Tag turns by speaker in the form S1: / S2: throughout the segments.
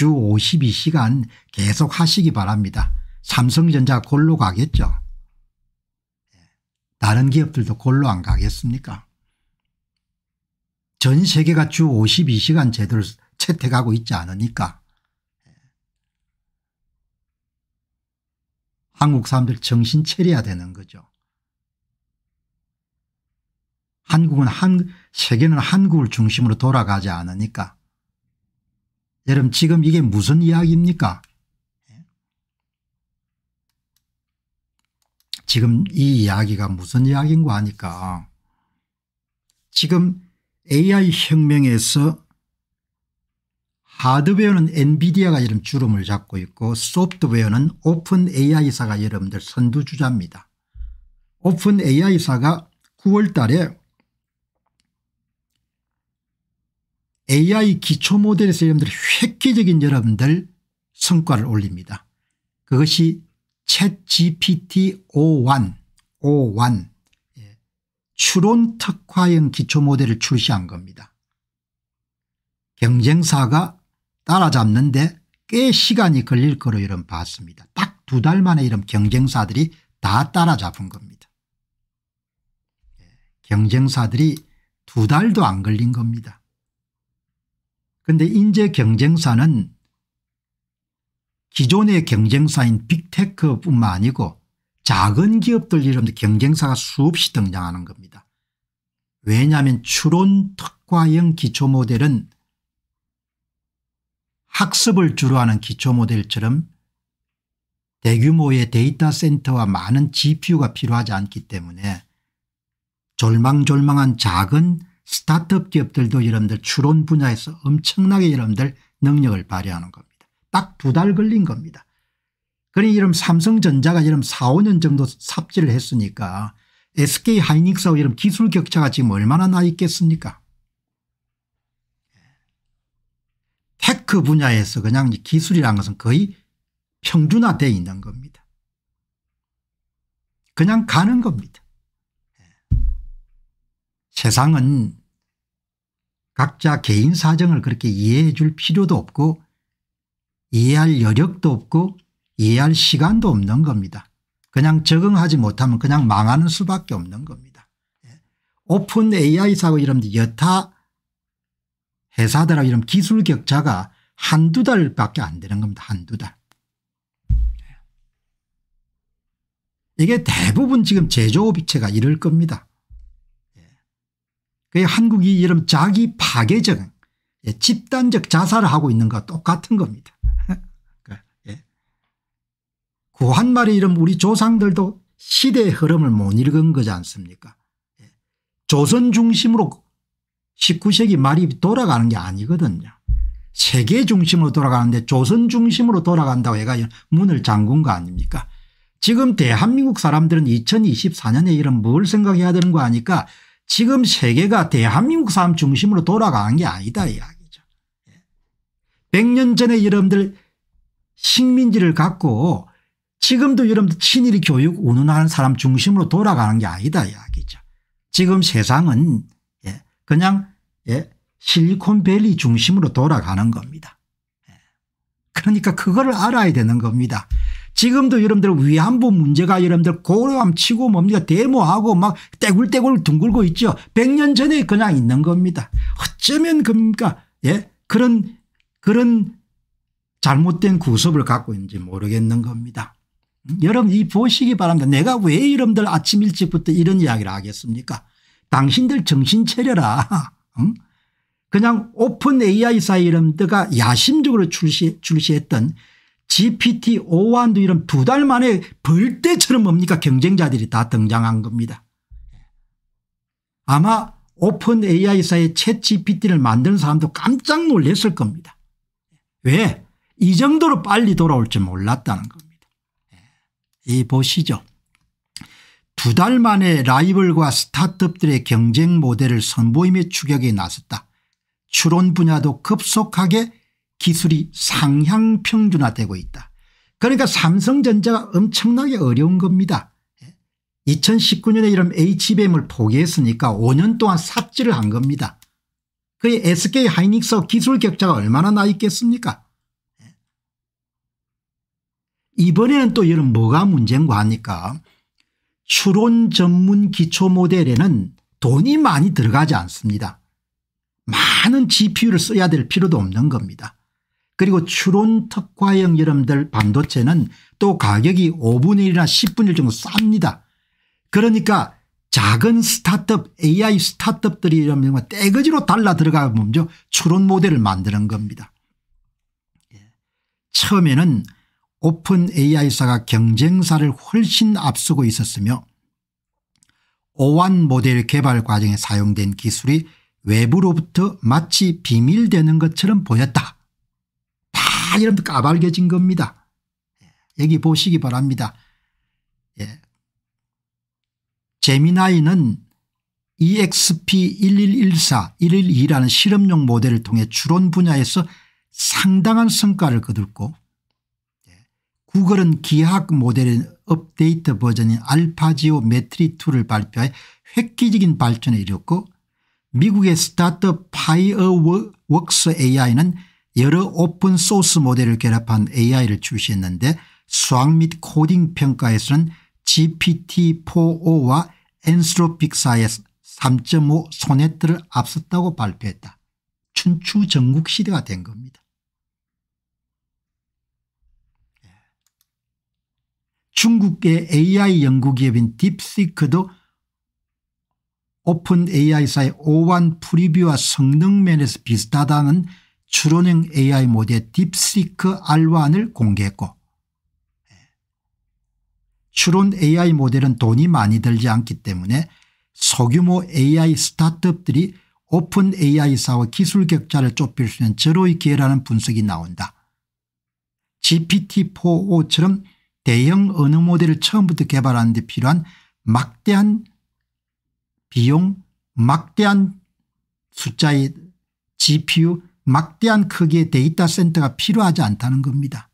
S1: 주 52시간 계속 하시기 바랍니다. 삼성전자 골로 가겠죠. 예. 다른 기업들도 골로 안 가겠습니까 전 세계가 주 52시간 제도를 채택하고 있지 않으니까 예. 한국 사람들 정신 차려야 되는 거죠. 한국은 한 세계는 한국을 중심으로 돌아가지 않으니까 여러분 지금 이게 무슨 이야기입니까 지금 이 이야기가 무슨 이야기인가 하니까 지금 AI 혁명에서 하드웨어는 엔비디아가 여러 주름을 잡고 있고 소프트웨어는 오픈 AI사가 여러분들 선두주자입니다. 오픈 AI사가 9월 달에 AI 기초 모델 에서 여러분들 획기적인 여러분들 성과를 올립니다. 그것이 챗 GPT 51, 5 예. 추론 특화형 기초 모델을 출시한 겁니다. 경쟁사가 따라잡는데 꽤 시간이 걸릴 거로 이런 봤습니다. 딱 두 달 만에 이런 경쟁사들이 다 따라잡은 겁니다. 예. 경쟁사들이 두 달도 안 걸린 겁니다. 그런데 인재 경쟁사는 기존의 경쟁사인 빅테크뿐만 아니고 작은 기업들 이름도 경쟁사가 수없이 등장하는 겁니다. 왜냐하면 추론 특화형 기초 모델은 학습을 주로 하는 기초 모델처럼 대규모의 데이터 센터와 많은 GPU가 필요하지 않기 때문에 졸망졸망한 작은 스타트업 기업들도 여러분들 추론 분야에서 엄청나게 여러분들 능력을 발휘하는 겁니다. 딱 두 달 걸린 겁니다. 그러니 이런 삼성전자가 이런 4, 5년 정도 삽질을 했으니까 SK 하이닉스하고 이런 기술 격차가 지금 얼마나 나 있겠습니까? 테크 분야에서 그냥 기술이라는 것은 거의 평준화되어 있는 겁니다. 그냥 가는 겁니다. 예. 세상은 각자 개인 사정을 그렇게 이해해 줄 필요도 없고 이해할 여력도 없고 이해할 시간도 없는 겁니다. 그냥 적응하지 못하면 그냥 망하는 수밖에 없는 겁니다. 예. 오픈 AI 사고 이런 여타 회사들하고 이런 기술 격차가 한두 달밖에 안 되는 겁니다. 한두 달. 예. 이게 대부분 지금 제조업체가 이럴 겁니다. 그게 한국이 이런 자기 파괴적 예, 집단적 자살을 하고 있는 것과 똑같은 겁니다. 구한 그러니까, 예. 그 말에 이름 우리 조상들도 시대의 흐름을 못 읽은 거지 않습니까 예. 조선 중심으로 19세기 말이 돌아가는 게 아니거든요. 세계 중심으로 돌아가는데 조선 중심으로 돌아간다고 얘가 문을 잠근 거 아닙니까 지금 대한민국 사람들은 2024년에 이런 뭘 생각해야 되는 거 아니까 지금 세계가 대한민국 사람 중심으로 돌아간 게 아니다 이야기죠. 100년 예. 전에 여러분들 식민지를 갖고 지금도 여러분들 친일 교육 운운하는 사람 중심으로 돌아가는 게 아니다 이야기죠. 지금 세상은 예, 그냥 예, 실리콘밸리 중심으로 돌아가는 겁니다. 그러니까 그걸 알아야 되는 겁니다. 지금도 여러분들 위안부 문제가 여러분들 고려함 치고 뭡니까 데모하고 막 떼굴떼굴 둥글고 있죠. 100년 전에 그냥 있는 겁니다. 어쩌면 그니까 예? 그런 그런 잘못된 구습을 갖고 있는지 모르겠는 겁니다. 음, 여러분 이 보시기 바랍니다. 내가 왜 여러분들 아침 일찍부터 이런 이야기를 하겠습니까 당신들 정신 차려라. 응? 그냥 오픈 AI 사이이름드가 야심적으로 출시, 출시했던 g p t 5 1도 이런 두 달 만에 벌떼처럼 뭡니까 경쟁자들이 다 등장한 겁니다. 아마 오픈 AI사의 챗 GPT를 만든 사람도 깜짝 놀랐을 겁니다. 왜? 이 정도로 빨리 돌아올 줄 몰랐다는 겁니다. 예. 이 보시죠. 두 달 만에 라이벌과 스타트업들의 경쟁 모델을 선보임의 추격에 나섰다. 추론 분야도 급속하게 기술이 상향 평준화되고 있다. 그러니까 삼성전자가 엄청나게 어려운 겁니다. 2019년에 예? 이런 HBM을 포기했으니까 5년 동안 삽질을 한 겁니다. 그의 SK 하이닉스 기술 격차가 얼마나 나 있겠습니까? 예? 이번에는 또 이런 뭐가 문제인가 하니까 추론 전문 기초 모델에는 돈이 많이 들어가지 않습니다. 많은 GPU를 써야 될 필요도 없는 겁니다. 그리고 추론 특화형 여러분들 반도체는 또 가격이 5분의 1이나 10분의 1 정도 쌉니다. 그러니까 작은 스타트업 AI 스타트업들이 이러면 떼거지로 달라 들어가 보면 추론 모델을 만드는 겁니다. 예. 처음에는 오픈 AI사가 경쟁사를 훨씬 앞서고 있었으며 오완 모델 개발 과정에 사용된 기술이 외부로부터 마치 비밀되는 것처럼 보였다. 이런 까발개진 겁니다. 예, 여기 보시기 바랍니다. 예. 제미나이는 EXP1114, 112라는 실험용 모델을 통해 추론 분야에서 상당한 성과를 거둘고 예, 구글은 기하학 모델의 업데이트 버전인 알파지오 메트리2를 발표해 획기적인 발전에 이뤘고 미국의 스타트업 파이어웍스 AI는 여러 오픈 소스 모델을 결합한 AI를 출시했는데 수학 및 코딩 평가에서는 GPT-4O와 엔스로픽사의 3.5 소네트를 앞섰다고 발표했다. 춘추 전국 시대가 된 겁니다. 중국의 AI 연구기업인 딥시크도 오픈 AI사의 O1 프리뷰와 성능 면에서 비슷하다는 추론형 AI 모델 딥스리크 알완을 공개했고 추론 예. AI 모델은 돈이 많이 들지 않기 때문에 소규모 AI 스타트업들이 오픈 AI사와 기술 격차를 좁힐 수 있는 절호의 기회라는 분석이 나온다. GPT-4.5처럼 대형 언어 모델을 처음부터 개발하는 데 필요한 막대한 비용, 막대한 숫자의 GPU, 막대한 크기의 데이터 센터가 필요하지 않다는 겁니다.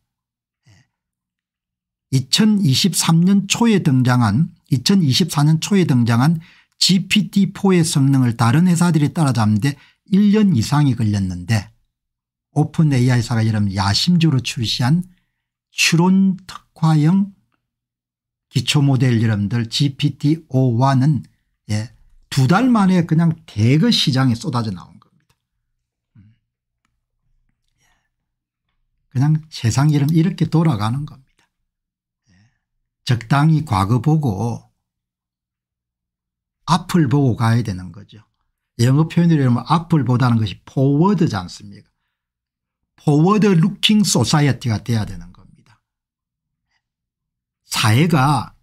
S1: 2023년 예. 초에 등장한 2024년 초에 등장한 GPT-4의 성능을 다른 회사들이 따라잡는데 1년 이상이 걸렸는데 오픈 AI사가 여름 야심적으로 출시한 추론 특화형 기초 모델 여러분들 GPT-5와는 예, 두달 만에 그냥 대거 시장에 쏟아져 나온 그냥 세상 이름 이렇게 돌아가는 겁니다. 예. 적당히 과거 보고 앞을 보고 가야 되는 거죠. 영어 표현으로 하면 앞을 보다는 것이 포워드지 않습니까 포워드 루킹 소사이어티가 돼야 되는 겁니다. 사회가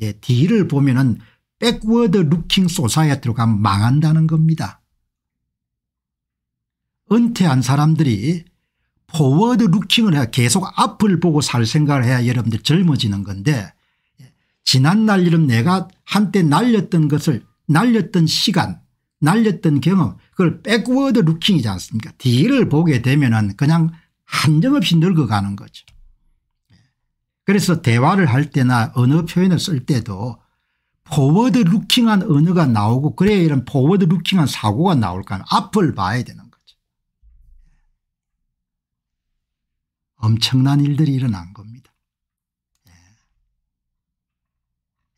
S1: 예, 뒤를 보면 은 백워드 루킹 소사이어티로 가면 망한다는 겁니다. 은퇴한 사람들이 포워드 루킹을 해야 계속 앞을 보고 살 생각을 해야 여러분들 젊어지는 건데 예, 지난 날 이름 내가 한때 날렸던 것을 날렸던 시간 날렸던 경험 그걸 백워드 루킹이지 않습니까 뒤를 보게 되면 은 그냥 한정없이 늙어가는 거죠. 예. 그래서 대화를 할 때나 언어 표현을 쓸 때도 포워드 루킹한 언어가 나오고 그래야 이런 포워드 루킹한 사고가 나올 거 아니에요. 앞을 봐야 되나. 엄청난 일들이 일어난 겁니다. 예.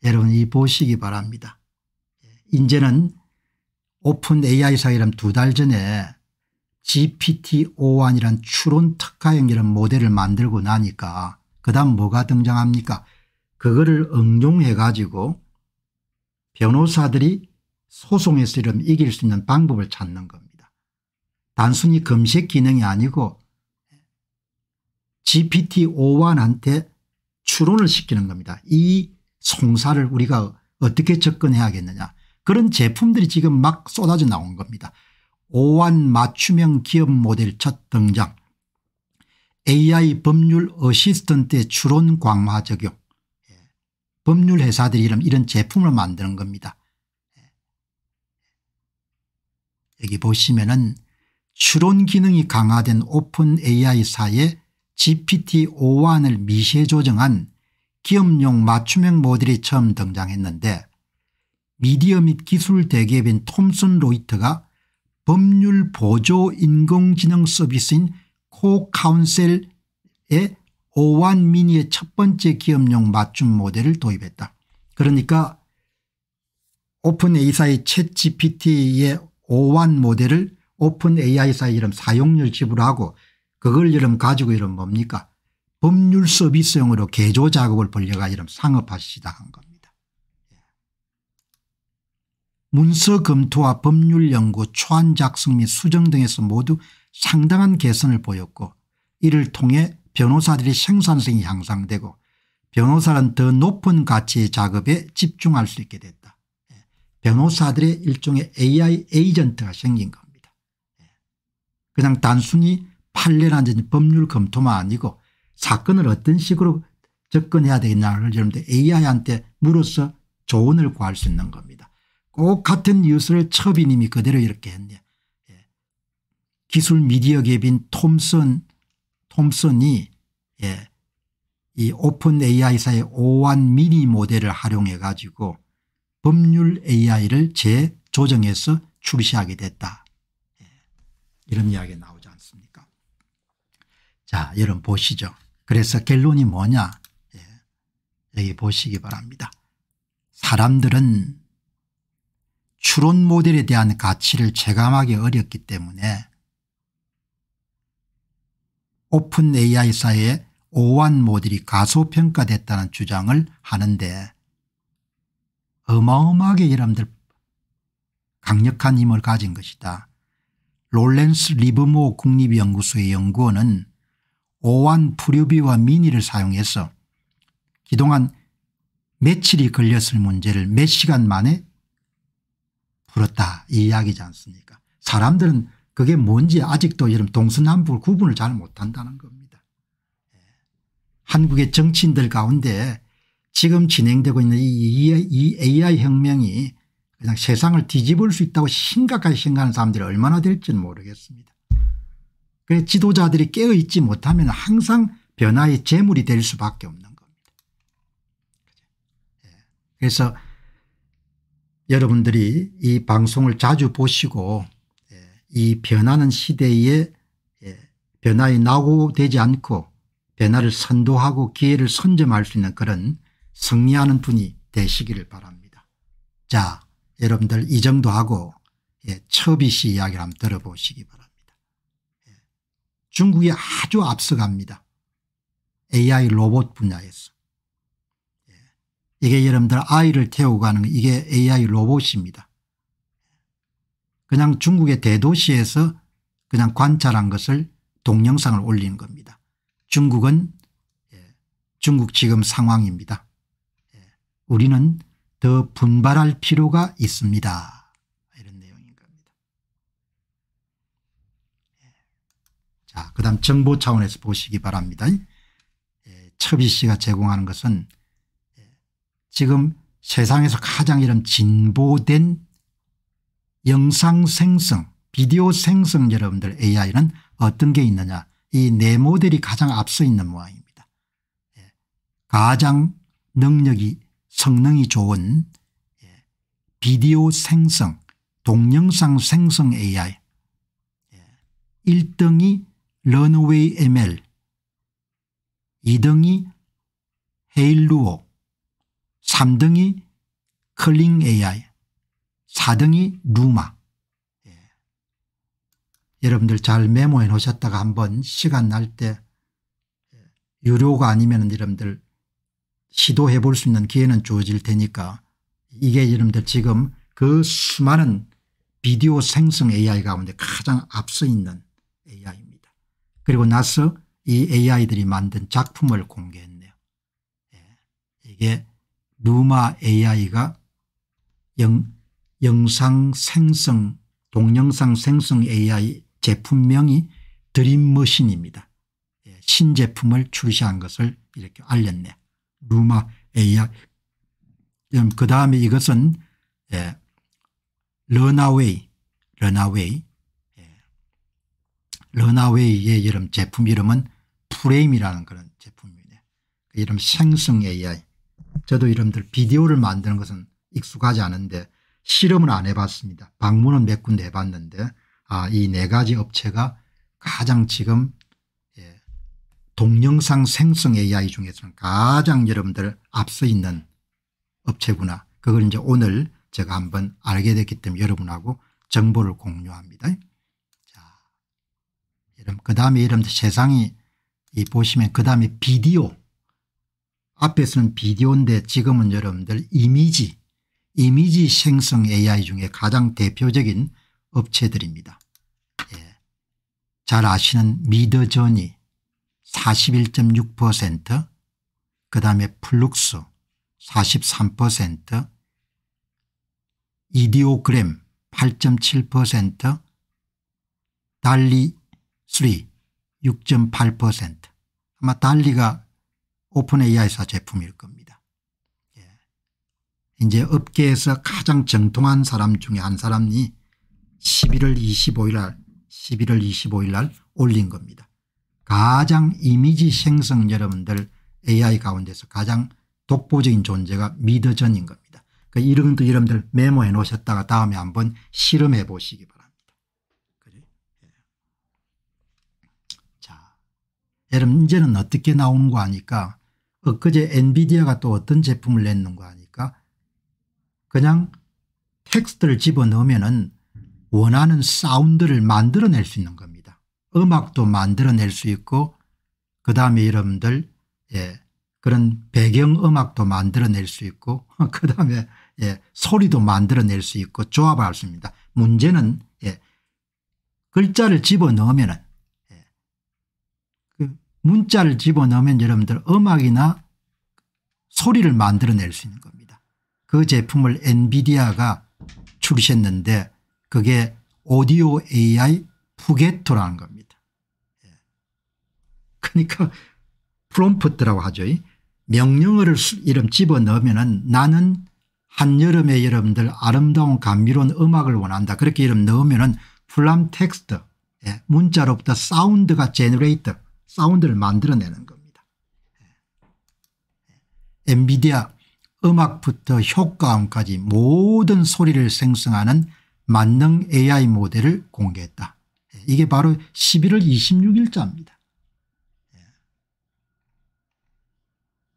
S1: 여러분이 보시기 바랍니다. 인제는 예. 오픈 AI 사이람 두달 전에 GPT-O1이란 추론 특화형이라 모델을 만들고 나니까 그 다음 뭐가 등장합니까 그거를 응용해 가지고 변호사들이 소송에서 이름 이길 수 있는 방법을 찾는 겁니다. 단순히 검색 기능이 아니고 g p t 5 1한테 추론을 시키는 겁니다. 이 송사를 우리가 어떻게 접근해야겠느냐. 그런 제품들이 지금 막 쏟아져 나온 겁니다. 오완 맞춤형 기업 모델 첫 등장 AI 법률 어시스턴트의 추론 광화 적용 예. 법률 회사들이 이런, 제품을 만드는 겁니다. 예. 여기 보시면 은 추론 기능이 강화된 오픈 AI사의 g p t 5 1을 미시에 조정한 기업용 맞춤형 모델이 처음 등장했는데 미디어 및 기술 대기업인 톰슨 로이터가 법률 보조 인공지능 서비스인 코카운셀의 5 1 미니의 첫 번째 기업용 맞춤 모델을 도입했다. 그러니까 오픈 AI사의 챗 GPT의 5 1 모델을 오픈 AI사 이름 사용률 지불하고 그걸 이름 가지고 이름 뭡니까 법률 서비스용으로 개조 작업을 벌려가 이름 상업하시다한 겁니다. 예. 문서 검토와 법률 연구 초안 작성 및 수정 등에서 모두 상당한 개선을 보였고 이를 통해 변호사들의 생산성이 향상되고 변호사는 더 높은 가치의 작업에 집중할 수 있게 됐다. 예. 변호사들의 일종의 AI 에이전트가 생긴 겁니다. 예. 그냥 단순히 판례라든지 법률 검토만 아니고 사건을 어떤 식으로 접근해야 되겠냐를 여러분들 AI한테 물어서 조언을 구할 수 있는 겁니다. 꼭 같은 뉴스를 처비님이 그대로 이렇게 했네요. 예. 기술 미디어 개인 톰슨, 톰슨이 예. 이 오픈 AI사의 오한 미니 모델을 활용해 가지고 법률 AI를 재조정해서 출시하게 됐다. 예. 이런 이야기가 나오죠. 자 여러분 보시죠. 그래서 결론이 뭐냐 예. 여기 보시기 바랍니다. 사람들은 추론 모델에 대한 가치를 체감하기 어렵기 때문에 오픈 AI사의 오완 모델이 가소평가됐다는 주장을 하는데 어마어마하게 여러분들 강력한 힘을 가진 것이다. 롤렌스 리브모 국립연구소의 연구원은 오완 불유비와 민의를 사용해서 기동안 며칠이 걸렸을 문제를 몇 시간 만에 풀었다 이 이야기지 않습니까 사람들은 그게 뭔지 아직도 여러분 동서남북 구분을 잘 못한다는 겁니다. 예. 한국의 정치인들 가운데 지금 진행되고 있는 이 AI 혁명이 그냥 세상을 뒤집을 수 있다고 심각하게 생각하는 사람들이 얼마나 될지는 모르겠습니다. 그 지도자들이 깨어있지 못하면 항상 변화의 재물이 될 수밖에 없는 겁니다. 예. 그래서 여러분들이 이 방송을 자주 보시고 예, 이 변하는 시대에 예, 변화에 낙오되지 않고 변화를 선도하고 기회를 선점할 수 있는 그런 승리하는 분이 되시기를 바랍니다. 자 여러분들 이 정도 하고 예, 첩이시 이야기를 한번 들어보시기 바랍니다. 중국이 아주 앞서갑니다. AI 로봇 분야에서. 예. 이게 여러분들 아이를 태우고가는 이게 AI 로봇입니다. 그냥 중국의 대도시에서 그냥 관찰한 것을 동영상을 올리는 겁니다. 중국은 예, 중국 지금 상황입니다. 예, 우리는 더 분발할 필요가 있습니다. 자, 그 다음 정보 차원에서 보시기 바랍니다. 첩이 예, 씨가 제공하는 것은 예, 지금 세상에서 가장 이런 진보된 영상 생성 비디오 생성 여러분들 AI는 어떤 게 있느냐 이 네 모델이 가장 앞서 있는 모양입니다. 예, 가장 능력이 성능이 좋은 비디오 생성 동영상 생성 AI 1등이 런웨이 ML, 2등이헤일루오3등이 클링 AI, 4등이 루마. 예. 여러분들 잘 메모해 놓으셨다가 한번 시간 날때 예, 유료가 아니면 여러분들 시도해 볼 수 있는 기회는 주어질 테니까 이게 여러분들 지금 그 수많은 비디오 생성 AI 가운데 가장 앞서 있는 AI입니다. 그리고 나서 이 AI들이 만든 작품을 공개했네요. 예. 이게 누마 AI가 영, 영상 생성 동영상 생성 AI 제품명이 드림머신입니다. 예, 신제품을 출시한 것을 이렇게 알렸네. 루마 AI. 음, 그 다음에 이것은 예, 러나웨이, 러나웨이 러나웨이의 이름 제품 이름은 프레임이라는 그런 제품이네. 그 이름 생성 AI. 저도 이름들 비디오를 만드는 것은 익숙하지 않은데 실험은 안 해봤습니다. 방문은 몇 군데 해봤는데 아, 이 네 가지 업체가 가장 지금 예, 동영상 생성 AI 중에서는 가장 여러분들 앞서 있는 업체구나. 그걸 이제 오늘 제가 한번 알게 됐기 때문에 여러분하고 정보를 공유합니다. 이름 그 다음에 이름 세상이 이 보시면 그 다음에 비디오 앞에서는 비디오인데 지금은 여러분들 이미지 이미지 생성 AI 중에 가장 대표적인 업체들입니다. 예. 잘 아시는 미더전이 41.6%그 다음에 플룩스 43% 이디오그램 8.7% 달리 3 6.8% 아마 달리가 오픈 AI사 제품일 겁니다. 예. 이제 업계에서 가장 정통한 사람 중에 한 사람이 11월 25일 날 11월 25일 날 올린 겁니다. 가장 이미지 생성 여러분들 AI 가운데서 가장 독보적인 존재가 미더전인 겁니다. 그러니까 이런 것도 여러분들 메모해 놓으셨다가 다음에 한번 실험해 보시기 바랍니다. 여러분 이제는 어떻게 나오는 거 아니까 엊그제 엔비디아가 또 어떤 제품을 냈는 거 아니까 그냥 텍스트를 집어넣으면 은 원하는 사운드를 만들어낼 수 있는 겁니다. 음악도 만들어낼 수 있고 그 다음에 여러분들 예, 그런 배경음악도 만들어낼 수 있고 그 다음에 예, 소리도 만들어낼 수 있고 조합할 수 있습니다. 문제는 예, 글자를 집어넣으면 문자를 집어넣으면 여러분들 음악이나 소리를 만들어낼 수 있는 겁니다. 그 제품을 엔비디아가 출시했는데 그게 오디오 AI 푸게토라는 겁니다. 예. 그러니까 프롬프트라고 하죠. 명령어를 이름 집어넣으면 나는 한여름에 여러분들 아름다운 감미로운 음악을 원한다. 그렇게 이름 넣으면 플람 텍스트 예, 문자로부터 사운드가 제너레이터 사운드를 만들어내는 겁니다. 예. 예. 엔비디아 음악부터 효과음까지 모든 소리를 생성하는 만능 AI 모델을 공개했다. 예. 이게 바로 11월 26일자입니다.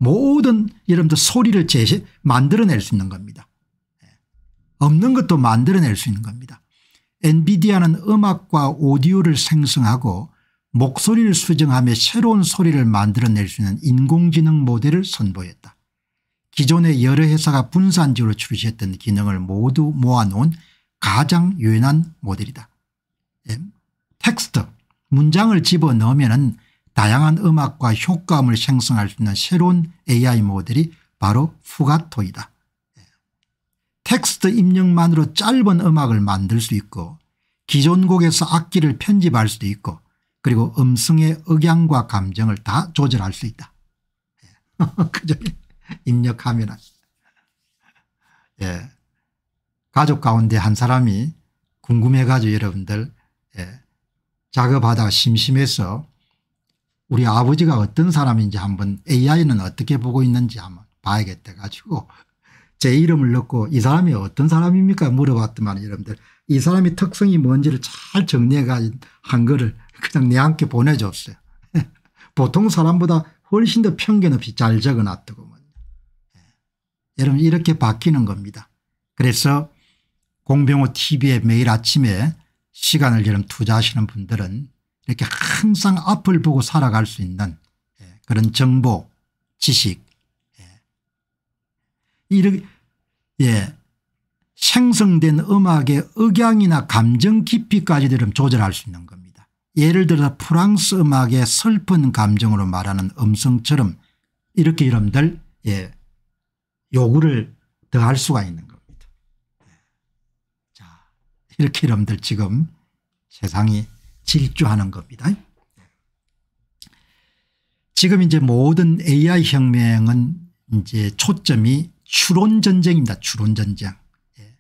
S1: 모든 여러분들 소리를 제시 만들어낼 수 있는 겁니다. 없는 것도 만들어낼 수 있는 겁니다. 엔비디아는 음악과 오디오를 생성하고 목소리를 수정하며 새로운 소리를 만들어낼 수 있는 인공지능 모델을 선보였다. 기존의 여러 회사가 분산적으로 출시했던 기능을 모두 모아놓은 가장 유연한 모델이다. 예. 텍스트 문장을 집어넣으면 다양한 음악과 효과음을 생성할 수 있는 새로운 AI 모델이 바로 후가토이다. 예. 텍스트 입력만으로 짧은 음악을 만들 수 있고 기존 곡에서 악기를 편집할 수도 있고 그리고 음성의 억양과 감정을 다 조절할 수 있다. 그저 입력하면 예. 가족 가운데 한 사람이 궁금해 가지고 여러분들 예. 작업하다 심심해서 우리 아버지가 어떤 사람인지 한번 AI는 어떻게 보고 있는지 한번 봐야겠다 가지고 제 이름을 넣고 이 사람이 어떤 사람입니까 물어봤더만 여러분들 이 사람이 특성이 뭔지를 잘 정리해 가한 거를 그냥 내한께 보내줬어요. 보통 사람보다 훨씬 더 편견 없이 잘적어놨더구먼 예. 여러분 이렇게 바뀌는 겁니다. 그래서 공병호 tv에 매일 아침에 시간을 여러분 투자하시는 분들은 이렇게 항상 앞을 보고 살아갈 수 있는 예, 그런 정보 지식 예. 이렇게 예. 생성된 음악의 억양이나 감정 깊이까지 들음 조절할 수 있는 겁니다. 예를 들어 프랑스 음악의 슬픈 감정으로 말하는 음성처럼 이렇게 여러분들 예, 요구를 더할 수가 있는 겁니다. 자 이렇게 여러분들 지금 세상이 질주하는 겁니다. 지금 이제 모든 AI 혁명은 이제 초점이 추론 전쟁입니다. 추론 전쟁. 예.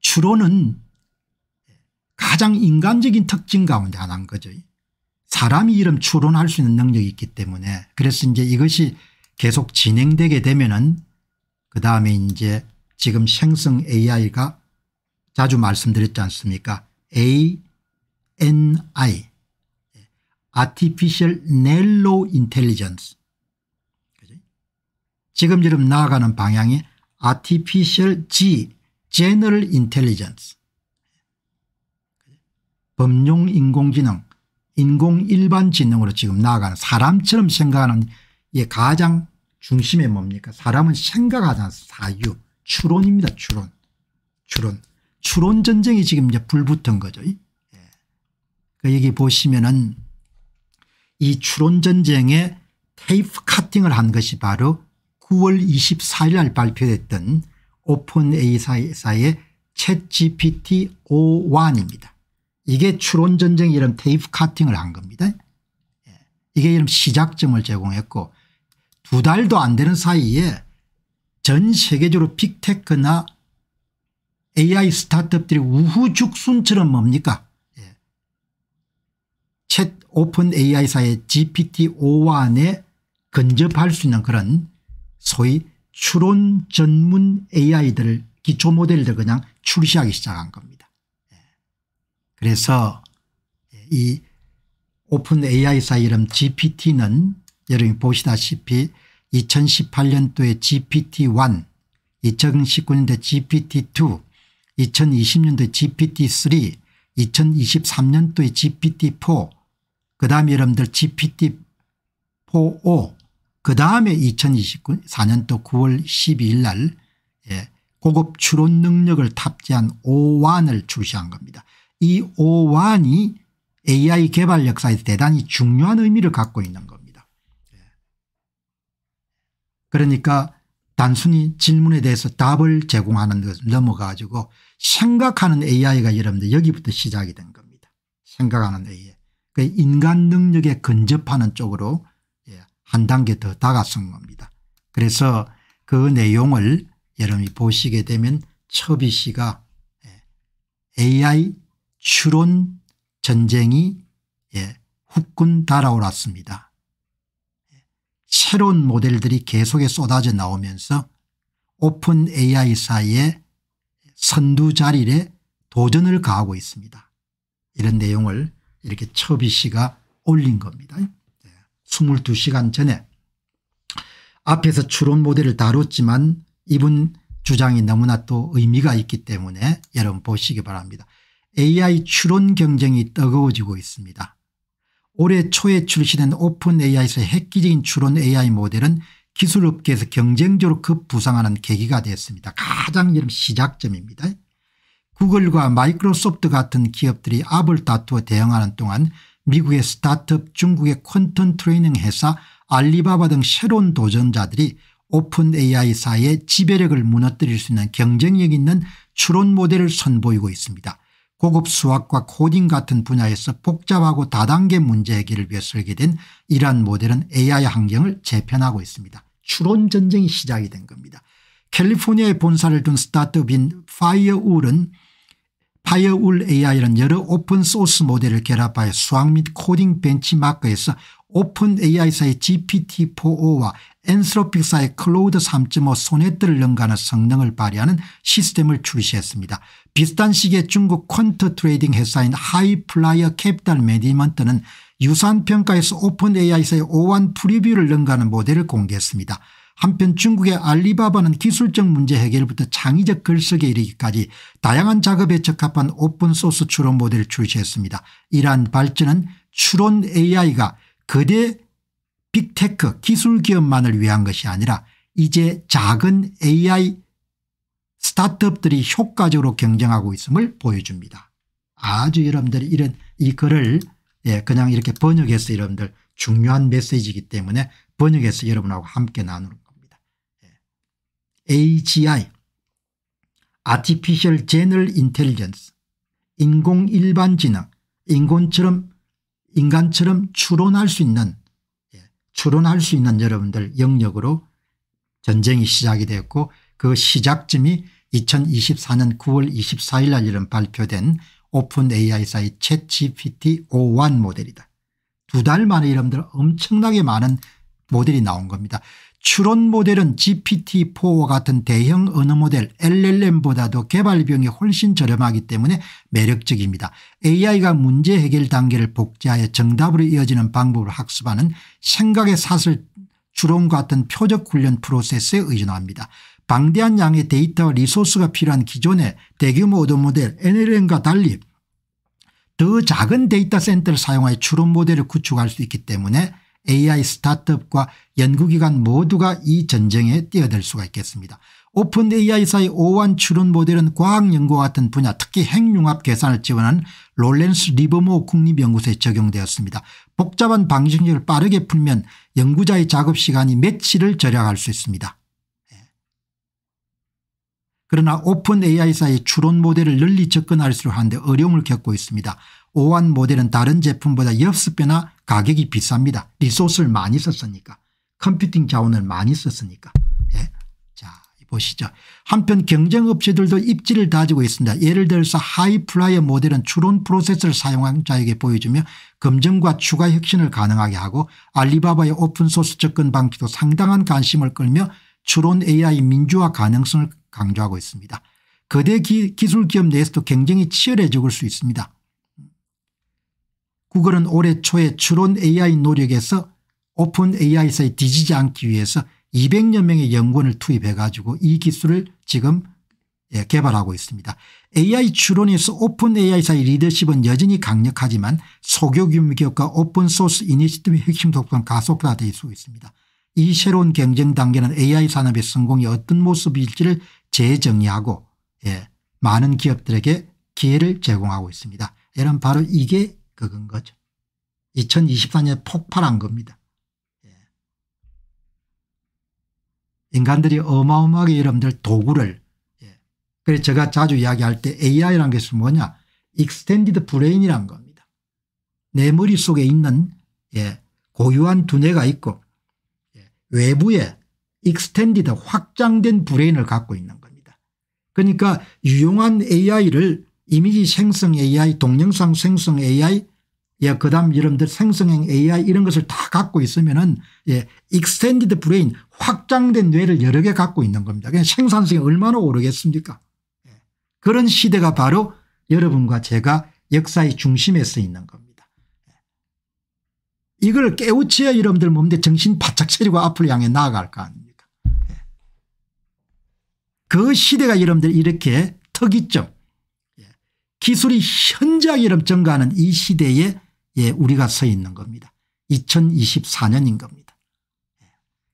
S1: 추론은 가장 인간적인 특징 가운데 하나인 거죠. 사람이 이름 추론할 수 있는 능력이 있기 때문에 그래서 이제 이것이 계속 진행되게 되면은 그 다음에 이제 지금 생성 AI가 자주 말씀드렸지 않습니까 ANI Artificial Narrow Intelligence 지금 지금 나아가는 방향이 Artificial G General Intelligence 범용 인공지능 인공일반지능으로 지금 나아가는 사람처럼 생각하는 이 가장 중심에 뭡니까 사람은 생각하자는 사유 추론입니다 추론 추론 추론 전쟁이 지금 이제 불붙은 거죠 예. 그 여기 보시면은 이 추론 전쟁에 테이프 카팅을 한 것이 바로 9월 24일 날 발표됐던 오픈 A사의 챗 GPT 5.1입니다. 이게 추론전쟁 이름 테이프 카팅을 한 겁니다. 예. 이게 이름 시작점을 제공했고 두 달도 안 되는 사이에 전 세계적으로 빅테크나 AI 스타트업들이 우후죽순처럼 뭡니까 예. 챗 오픈 AI사의 GPT-5안에 근접할 수 있는 그런 소위 추론 전문 AI들을 기초 모델들 그냥 출시하기 시작한 겁니다. 그래서 이 오픈 AI사 이름 gpt는 여러분 이 보시다시피 2018년도에 gpt1 2019년도에 gpt2 2020년도에 gpt3 2023년도에 gpt4 그 다음에 여러분들 gpt4o 그 다음에 2024년도 9월 12일 날 예, 고급 추론 능력을 탑재한 오완을 출시한 겁니다. 이 오완이 AI 개발 역사에서 대단히 중요한 의미를 갖고 있는 겁니다. 예. 그러니까 단순히 질문에 대해서 답을 제공하는 것넘어 가지고 생각하는 AI가 여러분들 여기부터 시작이 된 겁니다. 생각하는 AI. 그 인간 능력에 근접하는 쪽으로 예, 한 단계 더 다가선 겁니다. 그래서 그 내용을 여러분이 보시게 되면 처비 씨가 AI 예, 추론 전쟁이 예, 후끈 달아올랐습니다. 새로운 모델들이 계속해 쏟아져 나오면서 오픈 AI 사이에 선두 자리에 도전을 가하고 있습니다. 이런 내용을 이렇게 처비 씨가 올린 겁니다. 22시간 예, 전에 앞에서 추론 모델을 다뤘지만 이분 주장이 너무나 또 의미가 있기 때문에 여러분 보시기 바랍니다. AI 추론 경쟁이 뜨거워지고 있습니다. 올해 초에 출시된 오픈 AI에서 획기적인 추론 AI 모델은 기술업계에서 경쟁적으로 급부상하는 계기가 되었습니다. 가장 이름 시작점입니다. 구글과 마이크로소프트 같은 기업들이 압을 다투어 대응하는 동안 미국의 스타트업 중국의 퀀턴 트레이닝 회사 알리바바 등 새로운 도전자들이 오픈 AI사의 지배력을 무너뜨릴 수 있는 경쟁력 있는 추론 모델을 선보이고 있습니다. 고급 수학과 코딩 같은 분야에서 복잡하고 다단계 문제 해결을 위해 설계된 이러한 모델은 AI 환경을 재편하고 있습니다. 추론 전쟁이 시작이 된 겁니다. 캘리포니아에 본사를 둔 스타트업인 파이어울은 파이어울 AI는 여러 오픈소스 모델을 결합하여 수학 및 코딩 벤치마크에서 오픈 AI사의 GPT-4O와 엔스로픽사의 클로우드 3.5 소네트를 연관는 성능을 발휘하는 시스템을 출시했습니다. 비슷한 시기에 중국 퀀트 트레이딩 회사인 하이플라이어 캐피탈 매니먼트는유사한 평가에서 오픈 AI에서의 오한 프리뷰를 능가하는 모델을 공개했습니다. 한편 중국의 알리바바는 기술적 문제 해결부터 창의적 글쓰기에 이르기까지 다양한 작업에 적합한 오픈소스 추론 모델을 출시했습니다. 이러한 발전은 추론 AI가 거대 빅테크 기술기업만을 위한 것이 아니라 이제 작은 AI 스타트업들이 효과적으로 경쟁하고 있음을 보여줍니다. 아주 여러분들이 이런 이 글을 예, 그냥 이렇게 번역해서 여러분들 중요한 메시지이기 때문에 번역해서 여러분하고 함께 나누는 겁니다. 예. AGI Artificial General Intelligence 인공 일반지능 인공처럼 인간처럼 추론할 수 있는 예, 추론할 수 있는 여러분들 영역으로 전쟁이 시작이 되었고 그시작점이 2024년 9월 24일 날 이런 발표된 오픈 AI 사이 챗GPT 51 모델이다. 두 달 만에 이름들 엄청나게 많은 모델이 나온 겁니다. 추론 모델은 GPT-4와 같은 대형 언어 모델 LLM보다도 개발 비용이 훨씬 저렴하기 때문에 매력적입니다. AI가 문제 해결 단계를 복제하여 정답으로 이어지는 방법을 학습하는 생각의 사슬 추론 같은 표적 훈련 프로세스에 의존합니다. 방대한 양의 데이터와 리소스가 필요한 기존의 대규모 오더 모델 NLM과 달리 더 작은 데이터 센터를 사용하여 추론 모델을 구축할 수 있기 때문에 AI 스타트업과 연구기관 모두가 이 전쟁에 뛰어들 수가 있겠습니다. 오픈 AI사의 오완 추론 모델은 과학연구와 같은 분야 특히 핵융합 계산을 지원한 롤렌스 리버모 국립연구소에 적용되었습니다. 복잡한 방정식을 빠르게 풀면 연구자의 작업시간이 며칠을 절약할 수 있습니다. 그러나 오픈 AI사의 추론 모델을 널리 접근할수록 하는데 어려움을 겪고 있습니다. 오한 모델은 다른 제품보다 역습배나 가격이 비쌉니다. 리소스를 많이 썼으니까 컴퓨팅 자원을 많이 썼으니까 예. 자 보시죠. 한편 경쟁업체들도 입지를 다지고 있습니다. 예를 들어서 하이플라이어 모델은 추론 프로세스를 사용자에게 한 보여주며 검증과 추가 혁신을 가능하게 하고 알리바바의 오픈소스 접근 방식도 상당한 관심을 끌며 추론 AI 민주화 가능성을 강조하고 있습니다. 거대 기, 술기업 내에서도 경쟁이 치열해질 수 있습니다. 구글은 올해 초에 추론 AI 노력에서 오픈 AI사에 뒤지지 않기 위해서 200여 명의 연구원을 투입해 가지고 이 기술을 지금 예, 개발하고 있습니다. AI 추론에서 오픈 AI사의 리더십은 여전히 강력하지만 소규 기업과 오픈소스 이니시티브의 핵심 독선 가속화될 수 있습니다. 이 새로운 경쟁 단계는 AI 산업의 성공이 어떤 모습일지를 재정의하고 예, 많은 기업들에게 기회를 제공하고 있습니다. 여러 바로 이게 그건 거죠. 2024년에 폭발한 겁니다. 예. 인간들이 어마어마하게 여러분들 도구를 예. 그래서 제가 자주 이야기할 때 AI라는 것이 뭐냐 익스텐디드 브레인이란 겁니다. 내 머릿속에 있는 예. 고유한 두뇌가 있고 예, 외부에 익스텐디드 확장된 브레인을 갖고 있는 그러니까 유용한 AI를 이미지 생성 AI, 동영상 생성 AI, 예, 그 다음 여러분들 생성형 AI 이런 것을 다 갖고 있으면은, 예, 익스텐디드 브레인, 확장된 뇌를 여러 개 갖고 있는 겁니다. 그냥 생산성이 얼마나 오르겠습니까? 예. 그런 시대가 바로 여러분과 제가 역사의 중심에 서 있는 겁니다. 예. 이걸 깨우쳐야 여러분들 몸에 정신 바짝 차리고 앞으로 향해 나아갈 거 아닙니까? 그 시대가 여러분들 이렇게 턱 있죠. 예, 기술이 현저하게 여러분 증가하는 이 시대에 예, 우리가 서 있는 겁니다. 2024년인 겁니다.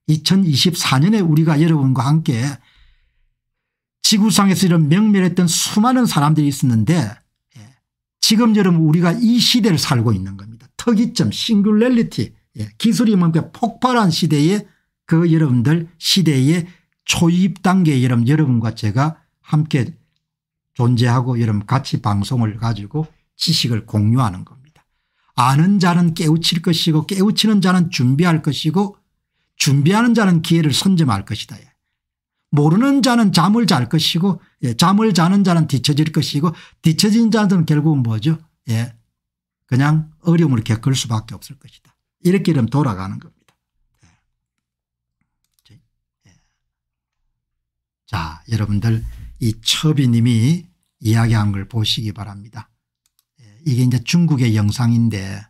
S1: 2024년에 예, 우리가 여러분과 함께 지구상에서 이런 명멸했던 수많은 사람들이 있었는데 예, 지금 여러분 우리가 이 시대를 살고 있는 겁니다. 특이점 싱글렐리티 예, 기술이 뭔가 폭발한 시대에 그 여러분들 시대에 초입 단계에 여러분, 여러분과 제가 함께 존재하고 여러분 같이 방송을 가지고 지식을 공유하는 겁니다. 아는 자는 깨우칠 것이고 깨우치는 자는 준비할 것이고 준비하는 자는 기회를 선점할 것이다. 예. 모르는 자는 잠을 잘 것이고 예, 잠을 자는 자는 뒤처질 것이고 뒤처진 자는 결국은 뭐죠? 예, 그냥 어려움을 겪을 수밖에 없을 것이다. 이렇게 이러 돌아가는 겁니다. 자 여러분들 이 첩이님이 이야기한 걸 보시기 바랍니다. 예, 이게 이제 중국의 영상인데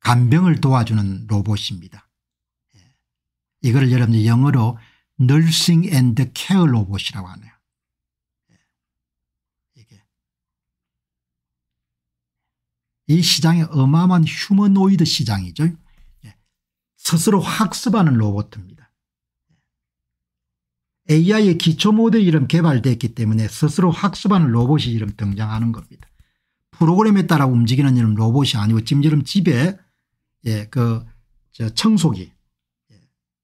S1: 간병을 도와주는 로봇입니다. 예, 이걸 여러분들 영어로 nursing and care 로봇이라고 하네요. 예, 이게 이 시장이 어마어마한 휴머노이드 시장이죠. 스스로 학습하는 로봇입니다. AI의 기초 모델 이름 개발됐기 때문에 스스로 학습하는 로봇이 이름 등장하는 겁니다. 프로그램에 따라 움직이는 이름 로봇이 아니고 지름 집에 예, 그 청소기 예,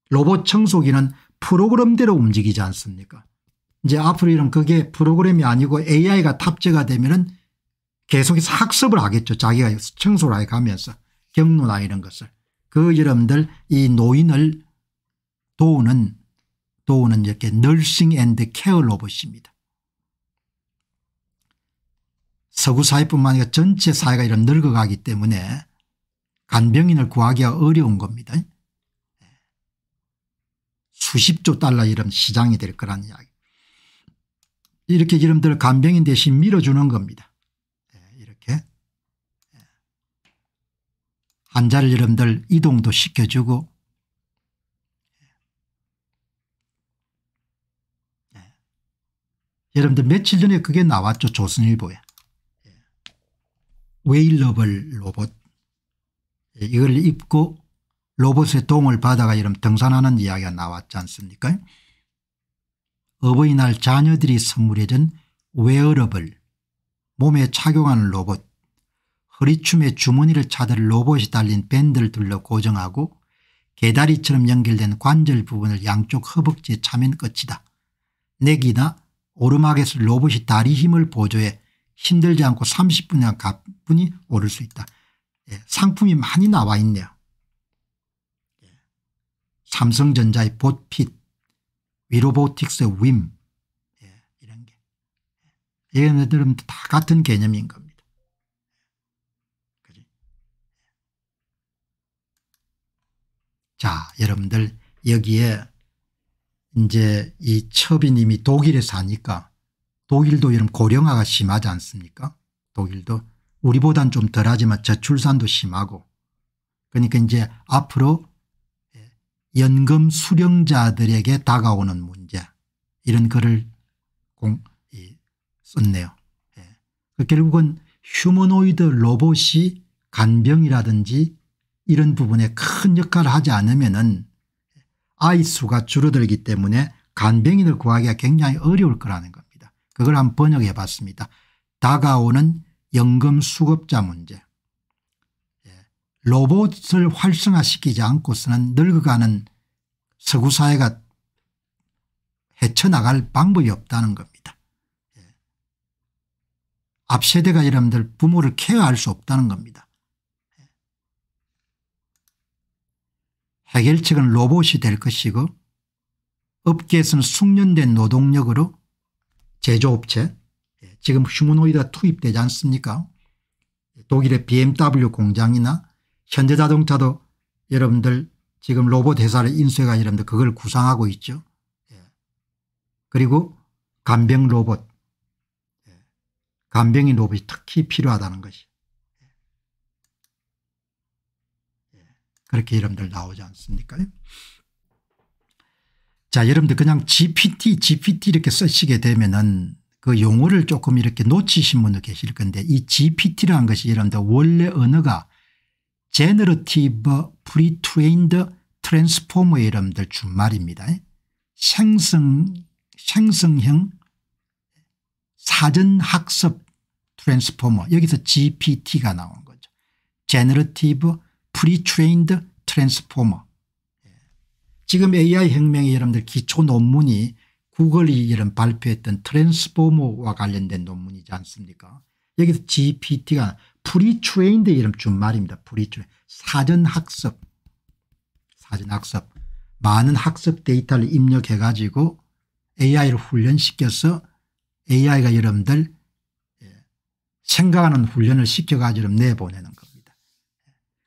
S1: 로봇 청소기는 프로그램대로 움직이지 않습니까 이제 앞으로 이런 그게 프로그램이 아니고 AI가 탑재가 되면은 계속해서 학습을 하겠죠. 자기가 청소를 해가면서 경로나 이런 것을. 그 여러분들 이 노인을 도우는 또는 이렇게 널싱 앤드 케어 로봇입니다. 서구 사회뿐만 아니라 전체 사회가 이런 늙어가기 때문에 간병인을 구하기가 어려운 겁니다. 수십조 달러 이런 시장이 될 거란 이야기. 이렇게 이름들 간병인 대신 밀어주는 겁니다. 예, 이렇게 환자를 예. 이름들 이동도 시켜주고 여러분들 며칠 전에 그게 나왔죠. 조선일보에. 웨일러블 로봇. 예, 이걸 입고 로봇의 도움을 받아가 이런 등산하는 이야기가 나왔지 않습니까 어버이날 자녀들이 선물해준 웨어러블 몸에 착용하는 로봇 허리춤에 주머니를 차들 로봇이 달린 밴드를 둘러 고정하고 개다리처럼 연결된 관절 부분을 양쪽 허벅지에 차면 끝이다. 내기나 오르막에서 로봇이 다리 힘을 보조해 힘들지 않고 3 0분간 가뿐히 오를 수 있다. 예, 상품이 많이 나와 있네요. 예. 삼성전자의 보핏, 위로보틱스의 율 예, 이런 게. 얘네들은 예, 다 같은 개념인 겁니다. 그치? 예. 자 여러분들 여기에 이제 이 첩이님이 독일에 사니까 독일도 이런 고령화가 심하지 않습니까? 독일도 우리보단 좀 덜하지만 저출산도 심하고 그러니까 이제 앞으로 예, 연금 수령자들에게 다가오는 문제 이런 글을 공, 이, 썼네요. 예. 그 결국은 휴머노이드 로봇이 간병이라든지 이런 부분에 큰 역할을 하지 않으면 은 아이 수가 줄어들기 때문에 간병인을 구하기가 굉장히 어려울 거라는 겁니다. 그걸 한번 번역해 봤습니다. 다가오는 연금 수급자 문제 예, 로봇을 활성화시키지 않고서는 늙어가는 서구사회가 헤쳐나갈 방법이 없다는 겁니다. 예, 앞세대가 여러분들 부모를 케어할 수 없다는 겁니다. 해결책은 로봇이 될 것이고 업계에서는 숙련된 노동력으로 제조업체 예, 지금 휴머노이드가 투입되지 않습니까 독일의 BMW 공장이나 현대자동차도 여러분들 지금 로봇 회사를 인수해가 여러분들 그걸 구상하고 있죠. 예. 그리고 간병 로봇 예. 간병인 로봇이 특히 필요하다는 것이 그렇게 여러분들 나오지 않습니까? 자, 여러분들 그냥 GPT, GPT 이렇게 쓰시게 되면은 그 용어를 조금 이렇게 놓치신 분도 계실 건데 이 GPT라는 것이 여러분들 원래 언어가 Generative Pre-trained Transformer 여러분들 준말입니다. 생성, 생성형 사전학습 트랜스포머 여기서 GPT가 나온 거죠. Generative 프리트레인드 트랜스포머 예. 지금 AI 혁명의 여러분들 기초 논문이 구글이 이런 발표했던 트랜스포머와 관련된 논문이지 않습니까 여기서 GPT가 프리트레인드 이름 준말입니다. 프리트레 사전학습 사전학습 많은 학습 데이터를 입력해 가지고 AI를 훈련시켜서 AI가 여러분들 예, 생각하는 훈련을 시켜가지고 내보내는 겁니다.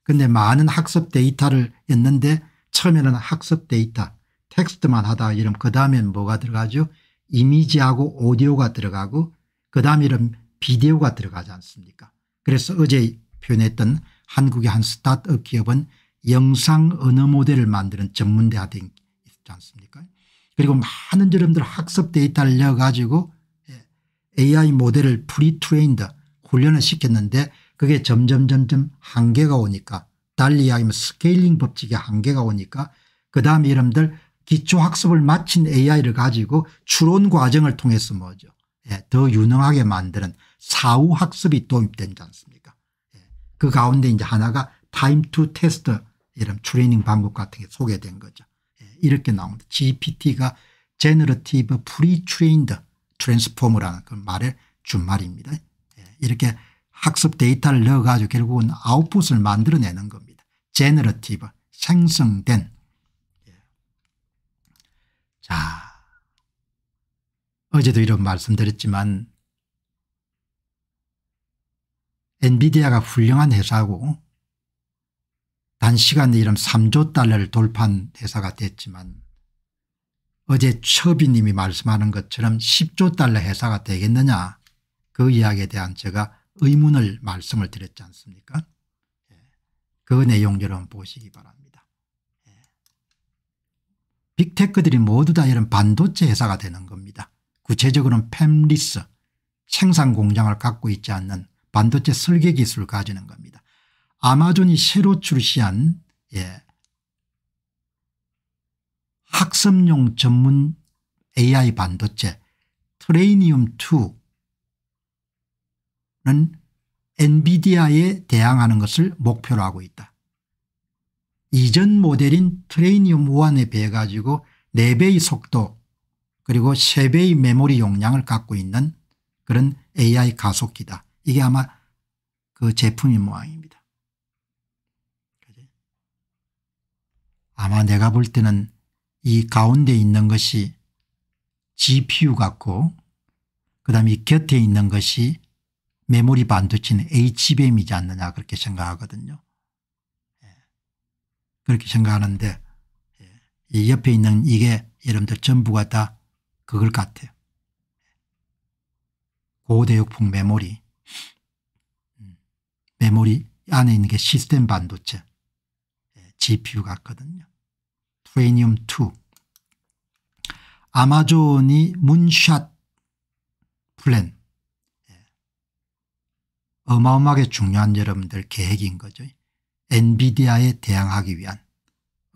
S1: 근데 많은 학습 데이터를 했는데 처음에는 학습 데이터 텍스트만 하다 이러면 그 다음엔 뭐가 들어가죠 이미지하고 오디오가 들어가고 그 다음 이런 비디오가 들어가지 않습니까 그래서 어제 표현했던 한국의 한 스타트업 기업은 영상 언어 모델을 만드는 전문대학 있지 않습니까 그리고 많은 여러분들 학습 데이터를 넣어가지고 예, AI 모델을 프리트레인드 훈련을 시켰는데 그게 점점 점점 한계가 오니까 달리 이야기하면 스케일링 법칙의 한계가 오니까 그다음에 이름들 기초학습을 마친 AI를 가지고 추론 과정을 통해서 뭐죠 예, 더 유능하게 만드는 사후학습이 도입된지 않습니까 예, 그 가운데 이제 하나가 타임 투 테스트 이런 트레이닝 방법 같은 게 소개된 거죠 예, 이렇게 나옵니다 GPT가 제너 n 티브 프리 트레인드 트랜스포머라는그 말을 준 말입니다 이렇게 학습 데이터를 넣어가지고 결국은 아웃풋을 만들어내는 겁니다. 제너러티브 생성된 예. 자 어제도 이런 말씀드렸지만 엔비디아가 훌륭한 회사고 단시간에 이런 3조 달러를 돌파한 회사가 됐지만 어제 처비님이 말씀하는 것처럼 10조 달러 회사가 되겠느냐 그 이야기에 대한 제가 의문을 말씀을 드렸지 않습니까 예. 그 내용 여러분 보시기 바랍니다. 예. 빅테크들이 모두 다 이런 반도체 회사가 되는 겁니다. 구체적으로는 팸리스 생산 공장을 갖고 있지 않는 반도체 설계 기술을 가지는 겁니다. 아마존이 새로 출시한 예, 학습용 전문 AI 반도체 트레이니움2 는 엔비디아에 대항하는 것을 목표로 하고 있다. 이전 모델인 트레이니움 1에 비해 가지고 4배의 속도 그리고 3배의 메모리 용량을 갖고 있는 그런 AI 가속기다. 이게 아마 그 제품인 모양입니다. 아마 내가 볼 때는 이 가운데 있는 것이 GPU 같고 그 다음에 곁에 있는 것이 메모리 반도체는 HBM이지 않느냐 그렇게 생각하거든요. 예. 그렇게 생각하는데 예. 이 옆에 있는 이게 여러분들 전부가 다 그걸 같아요. 고대역풍 메모리 음. 메모리 안에 있는 게 시스템 반도체 GPU 예. 같거든요. 트레니움2 아마존이 문샷 플랜 어마어마하게 중요한 여러분들 계획인 거죠. 엔비디아에 대항하기 위한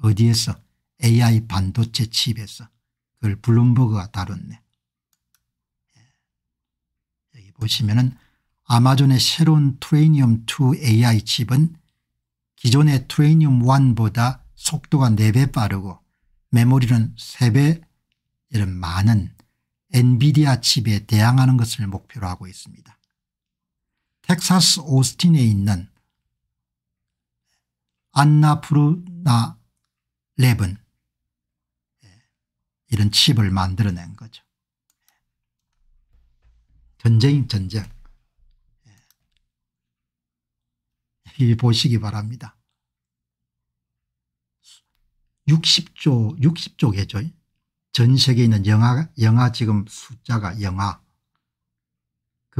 S1: 어디에서 AI 반도체 칩에서 그걸 블룸버그가 다뤘네. 예. 여기 보시면은 아마존의 새로운 트레이니엄2 AI 칩은 기존의 트레이니엄1보다 속도가 4배 빠르고 메모리는 3배 이런 많은 엔비디아 칩에 대항하는 것을 목표로 하고 있습니다. 텍사스 오스틴에 있는 안나푸르나 랩은 이런 칩을 만들어낸 거죠. 전쟁 전쟁. 예. 이 보시기 바랍니다. 60조, 60조개죠. 전 세계에 있는 영하, 영화 지금 숫자가 영화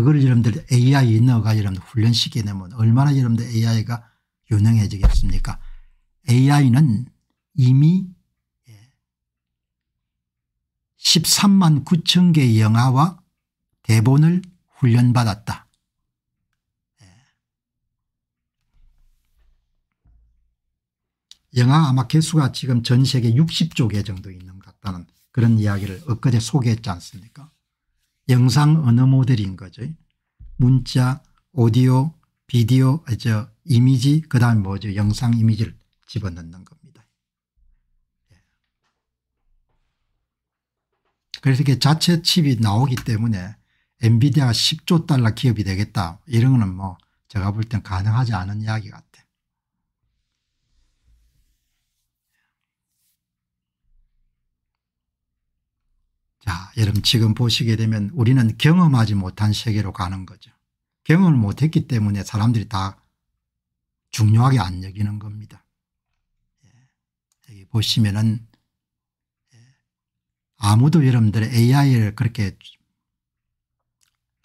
S1: 그걸 여러분들 AI 인어가 여러분 훈련시키면 얼마나 여러분들 AI가 유능해지겠습니까 AI는 이미 13만 예, 9천 개의 영화와 대본을 훈련받았다. 예. 영화 아마 개수가 지금 전 세계 60조 개 정도 있는 것 같다는 그런 이야기를 엊그제 소개했지 않습니까 영상 언어 모델인 거죠. 문자, 오디오, 비디오, 아, 저 이미지 그다음에 뭐죠. 영상 이미지를 집어넣는 겁니다. 예. 그래서 이게 자체 칩이 나오기 때문에 엔비디아가 10조 달러 기업이 되겠다 이런 거는 뭐 제가 볼 땐 가능하지 않은 이야기 같아요. 자, 여러분 지금 보시게 되면 우리는 경험하지 못한 세계로 가는 거죠. 경험을 못했기 때문에 사람들이 다 중요하게 안 여기는 겁니다. 예. 여기 보시면은 예. 아무도 여러분들의 AI를 그렇게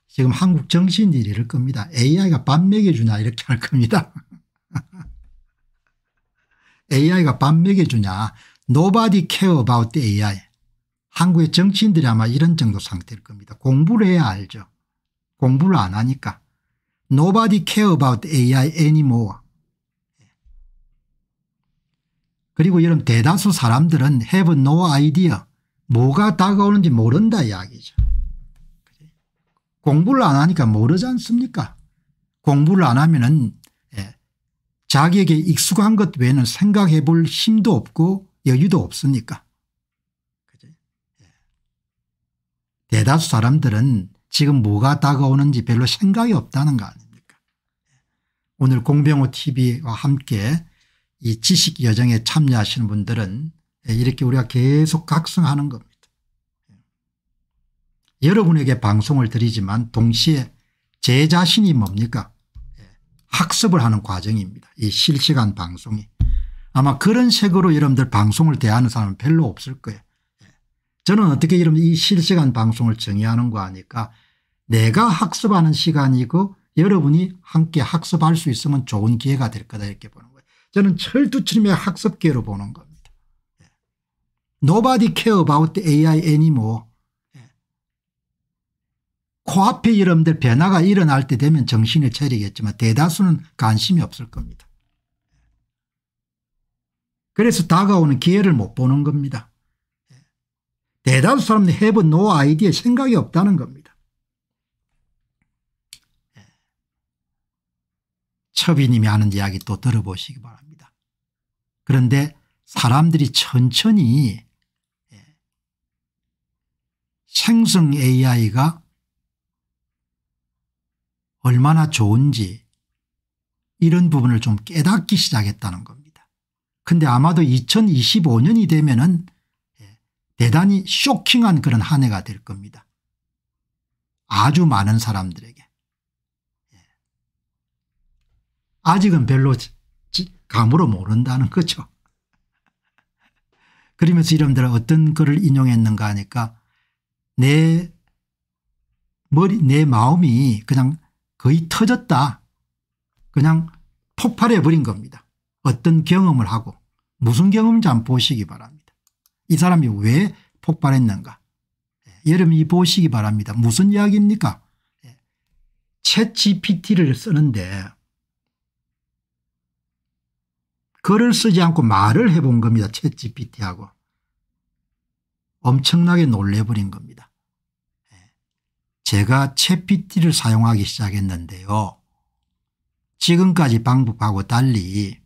S1: 지금 한국 정신이 이럴 겁니다. AI가 밥 먹여주냐 이렇게 할 겁니다. AI가 밥 먹여주냐 Nobody care about AI. 한국의 정치인들이 아마 이런 정도 상태일 겁니다. 공부를 해야 알죠. 공부를 안 하니까. Nobody care about AI anymore. 그리고 여러분 대다수 사람들은 have no idea. 뭐가 다가오는지 모른다 이야기죠. 공부를 안 하니까 모르지 않습니까? 공부를 안 하면은 예, 자기에게 익숙한 것 외에는 생각해 볼 힘도 없고 여유도 없으니까. 대다수 사람들은 지금 뭐가 다가오는지 별로 생각이 없다는 거 아닙니까 오늘 공병호 tv와 함께 이 지식 여정에 참여하시는 분들은 이렇게 우리가 계속 각성하는 겁니다. 여러분에게 방송을 드리지만 동시에 제 자신이 뭡니까 학습을 하는 과정입니다. 이 실시간 방송이 아마 그런 색으로 여러분들 방송을 대하는 사람은 별로 없을 거예요. 저는 어떻게 이런 이 실시간 방송을 정의하는거 하니까 내가 학습하는 시간이고 여러분이 함께 학습할 수 있으면 좋은 기회가 될 거다 이렇게 보는 거예요. 저는 철두철미의 학습 기회로 보는 겁니다. 예. Nobody care about AI anymore. 예. 코앞에 여러분들 변화가 일어날 때 되면 정신을 차리겠지만 대다수는 관심이 없을 겁니다. 예. 그래서 다가오는 기회를 못 보는 겁니다. 대다수 사람들이 h a 노아이디 i 생각이 없다는 겁니다. 처비님이 예. 하는 이야기 또 들어보시기 바랍니다. 그런데 사람들이 천천히 예. 생성 AI가 얼마나 좋은지 이런 부분을 좀 깨닫기 시작했다는 겁니다. 근데 아마도 2025년이 되면은 대단히 쇼킹한 그런 한 해가 될 겁니다. 아주 많은 사람들에게. 예. 아직은 별로 감으로 모른다는 거죠. 그러면서 이름들 어떤 글을 인용했는가 하니까 내 머리 내 마음이 그냥 거의 터졌다. 그냥 폭발해 버린 겁니다. 어떤 경험을 하고 무슨 경험인지 한번 보시기 바랍니다. 이 사람이 왜 폭발했는가 예, 여러분이 보시기 바랍니다. 무슨 이야기입니까 예, 챗 GPT를 쓰는데 글을 쓰지 않고 말을 해본 겁니다. 챗 GPT하고. 엄청나게 놀래버린 겁니다. 예, 제가 챗 PT를 사용하기 시작했는데요. 지금까지 방법하고 달리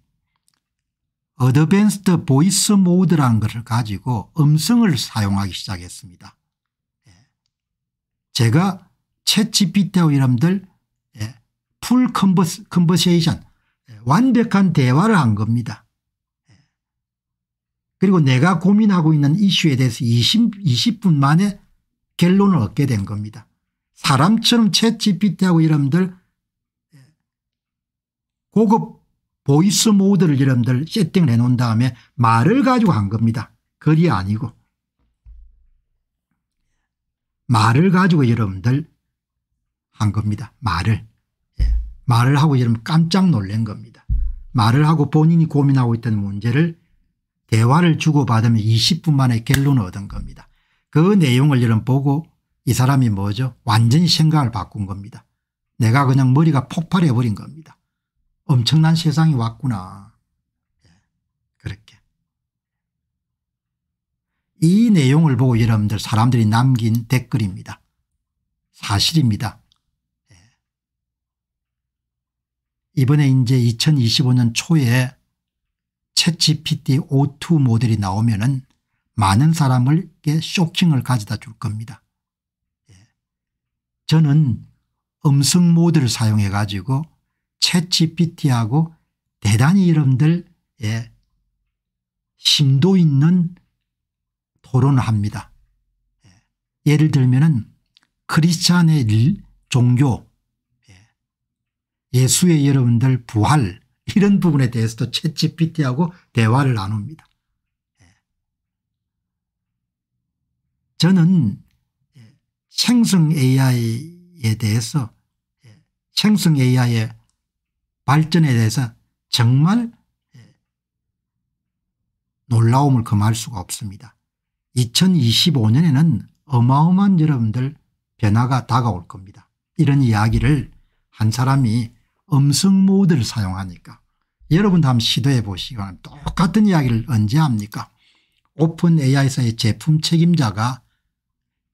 S1: 어드밴스드 보이스 모드라는 것을 가지고 음성을 사용하기 시작했습니다. 예. 제가 챗 g p t 하 이람들 예. 풀 컨버스, 컨버세이션 예. 완벽한 대화를 한 겁니다. 예. 그리고 내가 고민하고 있는 이슈에 대해서 20, 20분 만에 결론을 얻게 된 겁니다. 사람처럼 챗 g p t 하 이람들 고급 보이스 모드를 여러분들 세팅을 해놓은 다음에 말을 가지고 한 겁니다. 글이 아니고 말을 가지고 여러분들 한 겁니다. 말을. 예. 말을 하고 여러분 깜짝 놀란 겁니다. 말을 하고 본인이 고민하고 있던 문제를 대화를 주고받으면 20분 만에 결론을 얻은 겁니다. 그 내용을 여러분 보고 이 사람이 뭐죠? 완전히 생각을 바꾼 겁니다. 내가 그냥 머리가 폭발해버린 겁니다. 엄청난 세상이 왔구나. 예, 그렇게. 이 내용을 보고 여러분들 사람들이 남긴 댓글입니다. 사실입니다. 예. 이번에 이제 2025년 초에 챗GPT O2 모델이 나오면 은 많은 사람에게 쇼킹을 가져다 줄 겁니다. 예. 저는 음성 모드를 사용해 가지고 챗 g 피티하고 대단히 이름들 예, 심도 있는 토론을 합니다. 예, 예를 들면 크리스찬의 종교 예, 예수의 여러분들 부활 이런 부분에 대해서도 챗 g 피티하고 대화를 나눕니다. 예, 저는 예, 생성 AI에 대해서 예, 생성 AI의 발전에 대해서 정말 예, 놀라움을 금할 수가 없습니다. 2025년에는 어마어마한 여러분들 변화가 다가올 겁니다. 이런 이야기를 한 사람이 음성 모드를 사용하니까 여러분도 한번 시도해 보시기 바랍니다. 똑같은 이야기를 언제 합니까 오픈 AI사의 제품 책임자가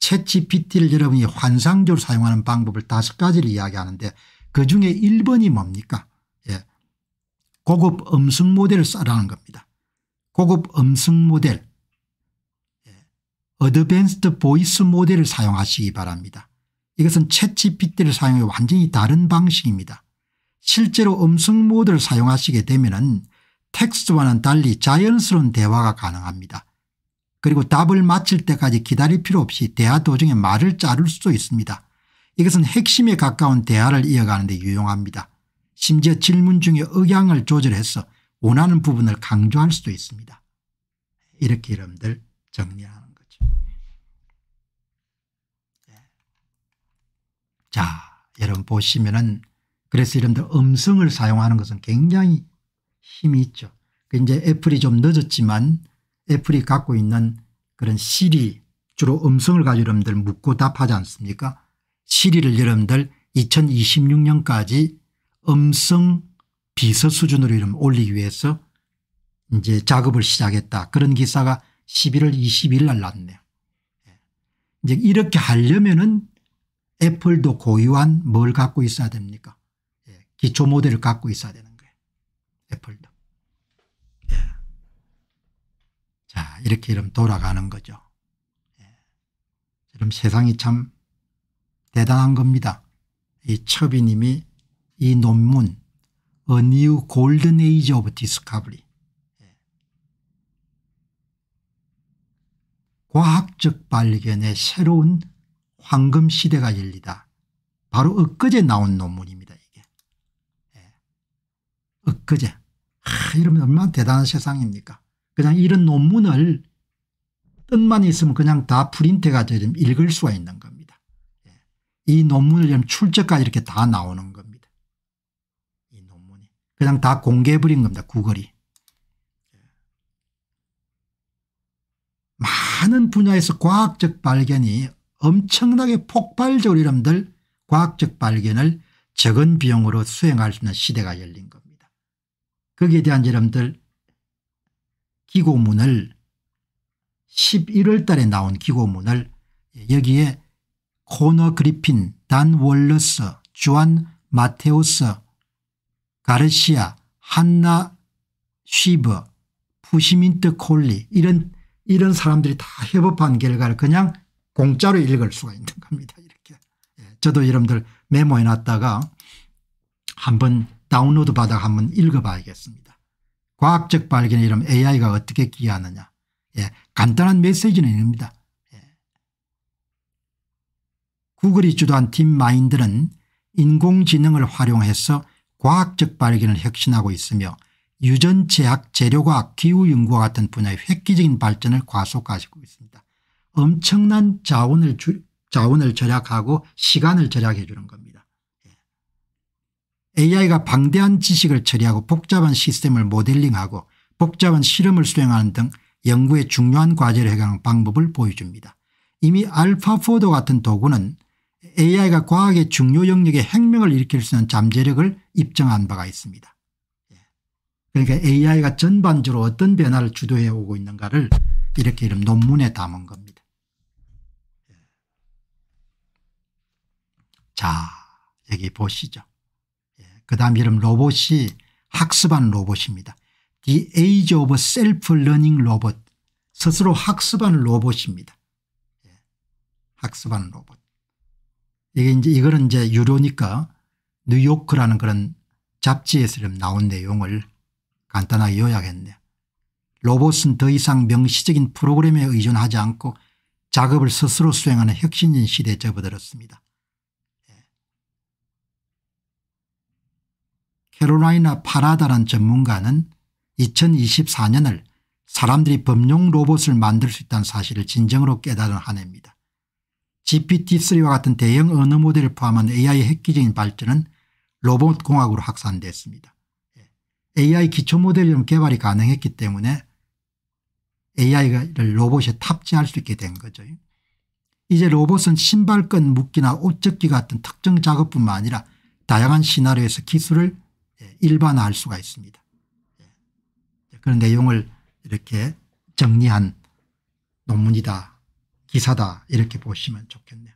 S1: 챗GPT를 여러분이 환상적으로 사용하는 방법을 다섯 가지를 이야기하는데 그중에 1번이 뭡니까 고급 음성 모델을 써라는 겁니다. 고급 음성 모델 어드밴스드 예. 보이스 모델을 사용하시기 바랍니다. 이것은 채취피대를 사용해 완전히 다른 방식입니다. 실제로 음성 모드를 사용하시게 되면 텍스트와는 달리 자연스러운 대화가 가능합니다. 그리고 답을 맞힐 때까지 기다릴 필요 없이 대화 도중에 말을 자를 수도 있습니다. 이것은 핵심에 가까운 대화를 이어가는 데 유용합니다. 심지어 질문 중에 억양을 조절해서 원하는 부분을 강조할 수도 있습니다. 이렇게 여러분들 정리하는 거죠. 예. 자 여러분 보시면은 그래서 여러분들 음성을 사용하는 것은 굉장히 힘이 있죠. 그 이제 애플이 좀 늦었지만 애플이 갖고 있는 그런 시리 주로 음성을 가지고 여러분들 묻고 답하지 않습니까 시리를 여러분들 2026년까지 음성 비서 수준으로 이름 올리기 위해서 이제 작업을 시작했다. 그런 기사가 11월 2 0일날 났네요. 예. 이제 이렇게 하려면은 애플도 고유한 뭘 갖고 있어야 됩니까? 예, 기초 모델을 갖고 있어야 되는 거예요. 애플도. 예. 자, 이렇게 이름 돌아가는 거죠. 그럼 세상이 참 대단한 겁니다. 이 첩이님이 이 논문 A New Golden Age of Discovery 예. 과학적 발견의 새로운 황금 시대가 열리다. 바로 엊그제 나온 논문입니다. 이게. 예. 엊그제. 아, 이러면 얼마나 대단한 세상입니까. 그냥 이런 논문을 뜻만 있으면 그냥 다 프린트가 되면 읽을 수가 있는 겁니다. 예. 이 논문을 출제까지 이렇게 다 나오는 그냥 다 공개해버린 겁니다. 구글이 많은 분야에서 과학적 발견이 엄청나게 폭발적으로 이름들 과학적 발견을 적은 비용으로 수행할 수 있는 시대가 열린 겁니다. 거기에 대한 여러분들 기고문을 11월 달에 나온 기고문을 여기에 코너 그리핀, 단 월러스, 주안 마테우스 가르시아, 한나 쉬버, 푸시민트 콜리 이런 이런 사람들이 다 협업한 결과를 그냥 공짜로 읽을 수가 있는 겁니다. 이렇게 예, 저도 여러분들 메모해놨다가 한번 다운로드 받아 한번 읽어봐야겠습니다. 과학적 발견에 이런 AI가 어떻게 기여하느냐. 예, 간단한 메시지는 입니다. 예. 구글이 주도한 딥마인드는 인공지능을 활용해서 과학적 발견을 혁신하고 있으며 유전체학 재료과학 기후연구와 같은 분야의 획기적인 발전을 과속화시고 있습니다. 엄청난 자원을 주, 자원을 절약하고 시간을 절약해 주는 겁니다. AI가 예. 방대한 지식을 처리하고 복잡한 시스템을 모델링하고 복잡한 실험을 수행하는 등 연구의 중요한 과제를 해결하는 방법을 보여줍니다. 이미 알파포드 같은 도구는 AI가 과학의 중요 영역에 혁명을 일으킬 수 있는 잠재력을 입증한 바가 있습니다. 예. 그러니까 AI가 전반적으로 어떤 변화를 주도해 오고 있는가를 이렇게 이런 논문에 담은 겁니다. 예. 자 여기 보시죠. 예. 그 다음 이름 로봇이 학습한 로봇입니다. The Age of Self-Learning Robot 스스로 학습한 로봇입니다. 학습한 로봇. 이게 이제 이거는 이제 유료니까 뉴요크라는 그런 잡지에서 나온 내용을 간단하게 요약했네 로봇은 더 이상 명시적인 프로그램에 의존하지 않고 작업을 스스로 수행하는 혁신인 시대에 접어들었습니다. 예. 캐롤라이나 파라다란 전문가는 2024년을 사람들이 범용 로봇을 만들 수 있다는 사실을 진정으로 깨달은 한 해입니다. GPT-3와 같은 대형 언어 모델을 포함한 AI 획기적인 발전은 로봇 공학으로 확산됐습니다. AI 기초 모델이 개발이 가능했기 때문에 AI를 로봇에 탑재할 수 있게 된 거죠. 이제 로봇은 신발끈 묶기나 옷 접기 같은 특정 작업뿐만 아니라 다양한 시나리오에서 기술을 예, 일반화할 수가 있습니다. 예. 그런 내용을 이렇게 정리한 논문이다 기사다 이렇게 보시면 좋겠네요.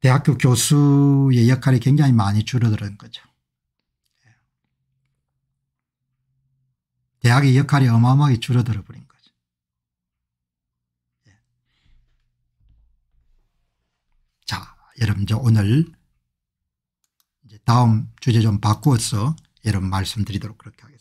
S1: 대학교 교수의 역할이 굉장히 많이 줄어드는 거죠. 대학의 역할이 어마어마하게 줄어들어 버린 거죠. 자, 여러분 저 오늘 이제 다음 주제 좀 바꾸어서 여러분 말씀드리도록 그렇게 하겠습니다.